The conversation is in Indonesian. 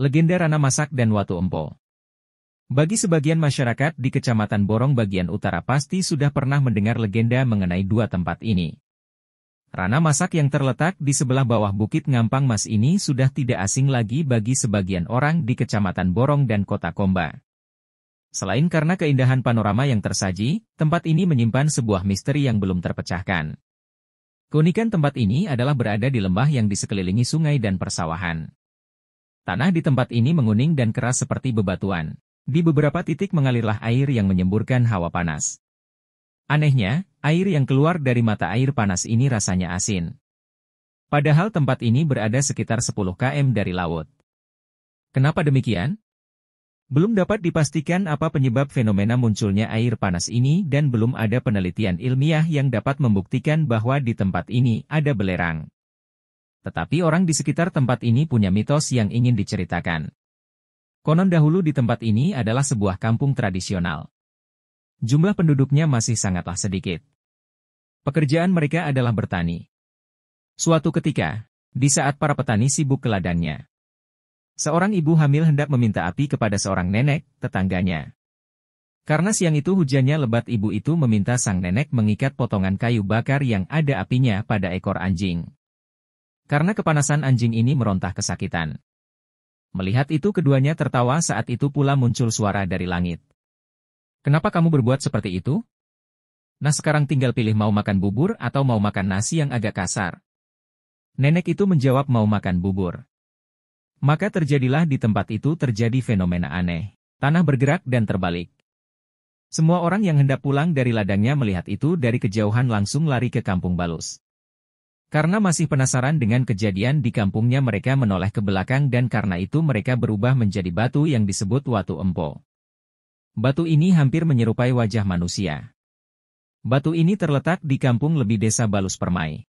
Legenda Rana Masak dan Watu Empo Bagi sebagian masyarakat di Kecamatan Borong bagian utara pasti sudah pernah mendengar legenda mengenai dua tempat ini. Rana Masak yang terletak di sebelah bawah Bukit Ngampang Mas ini sudah tidak asing lagi bagi sebagian orang di Kecamatan Borong dan Kota Komba. Selain karena keindahan panorama yang tersaji, tempat ini menyimpan sebuah misteri yang belum terpecahkan. Keunikan tempat ini adalah berada di lembah yang disekelilingi sungai dan persawahan. Tanah di tempat ini menguning dan keras seperti bebatuan. Di beberapa titik mengalirlah air yang menyemburkan hawa panas. Anehnya, air yang keluar dari mata air panas ini rasanya asin. Padahal tempat ini berada sekitar 10 km dari laut. Kenapa demikian? Belum dapat dipastikan apa penyebab fenomena munculnya air panas ini dan belum ada penelitian ilmiah yang dapat membuktikan bahwa di tempat ini ada belerang. Tetapi orang di sekitar tempat ini punya mitos yang ingin diceritakan. Konon dahulu di tempat ini adalah sebuah kampung tradisional. Jumlah penduduknya masih sangatlah sedikit. Pekerjaan mereka adalah bertani. Suatu ketika, di saat para petani sibuk ke ladangnya, seorang ibu hamil hendak meminta api kepada seorang nenek, tetangganya. Karena siang itu hujannya lebat ibu itu meminta sang nenek mengikat potongan kayu bakar yang ada apinya pada ekor anjing. Karena kepanasan anjing ini merontah kesakitan. Melihat itu keduanya tertawa saat itu pula muncul suara dari langit. Kenapa kamu berbuat seperti itu? Nah sekarang tinggal pilih mau makan bubur atau mau makan nasi yang agak kasar. Nenek itu menjawab mau makan bubur. Maka terjadilah di tempat itu terjadi fenomena aneh. Tanah bergerak dan terbalik. Semua orang yang hendak pulang dari ladangnya melihat itu dari kejauhan langsung lari ke kampung balus. Karena masih penasaran dengan kejadian di kampungnya mereka menoleh ke belakang dan karena itu mereka berubah menjadi batu yang disebut Watu Empo. Batu ini hampir menyerupai wajah manusia. Batu ini terletak di kampung lebih desa Balus Permai.